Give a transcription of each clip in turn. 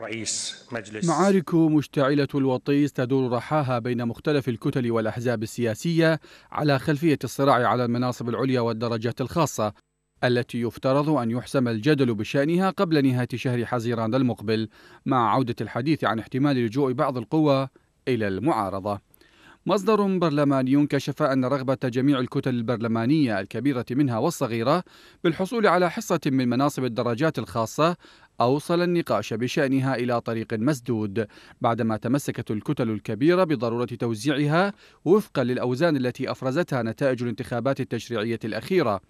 رئيس مجلس معارك مشتعلة الوطيس تدور رحاها بين مختلف الكتل والأحزاب السياسية على خلفية الصراع على المناصب العليا والدرجات الخاصة التي يفترض أن يحسم الجدل بشأنها قبل نهاية شهر حزيران المقبل مع عودة الحديث عن احتمال لجوء بعض القوى إلى المعارضة مصدر برلماني كشف أن رغبة جميع الكتل البرلمانية الكبيرة منها والصغيرة بالحصول على حصة من مناصب الدرجات الخاصة أوصل النقاش بشأنها إلى طريق مسدود بعدما تمسكت الكتل الكبيرة بضرورة توزيعها وفقا للأوزان التي أفرزتها نتائج الانتخابات التشريعية الأخيرة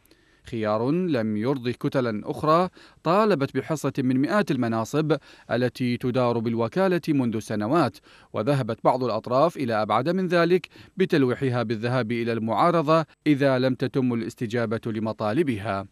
خيار لم يرضي كتلا أخرى طالبت بحصة من مئات المناصب التي تدار بالوكالة منذ سنوات وذهبت بعض الأطراف إلى أبعد من ذلك بتلويحها بالذهاب إلى المعارضة إذا لم تتم الاستجابة لمطالبها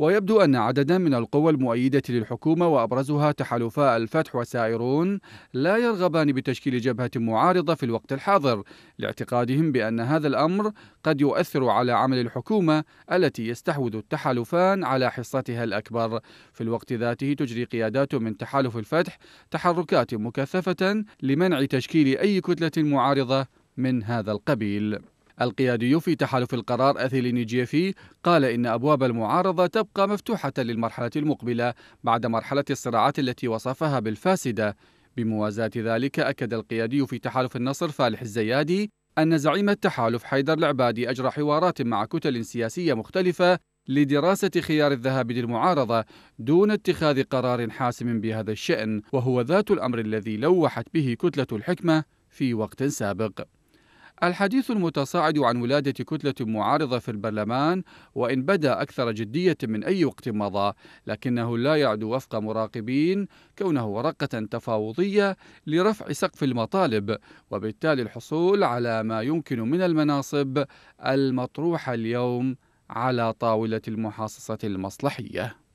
ويبدو أن عددا من القوى المؤيدة للحكومة وأبرزها تحالفاء الفتح وسائرون لا يرغبان بتشكيل جبهة معارضة في الوقت الحاضر لاعتقادهم بأن هذا الأمر قد يؤثر على عمل الحكومة التي يستحوذ التحالفان على حصتها الأكبر في الوقت ذاته تجري قيادات من تحالف الفتح تحركات مكثفة لمنع تشكيل أي كتلة معارضة من هذا القبيل القيادي في تحالف القرار أثيليني جيفي قال إن أبواب المعارضة تبقى مفتوحة للمرحلة المقبلة بعد مرحلة الصراعات التي وصفها بالفاسدة بموازاة ذلك أكد القيادي في تحالف النصر فالح الزيادي أن زعيم التحالف حيدر العبادي أجرى حوارات مع كتل سياسية مختلفة لدراسة خيار الذهاب للمعارضة دون اتخاذ قرار حاسم بهذا الشأن وهو ذات الأمر الذي لوحت به كتلة الحكمة في وقت سابق الحديث المتصاعد عن ولادة كتلة معارضة في البرلمان وإن بدا أكثر جدية من أي وقت مضى لكنه لا يعد وفق مراقبين كونه ورقة تفاوضية لرفع سقف المطالب وبالتالي الحصول على ما يمكن من المناصب المطروحة اليوم على طاولة المحاصصة المصلحية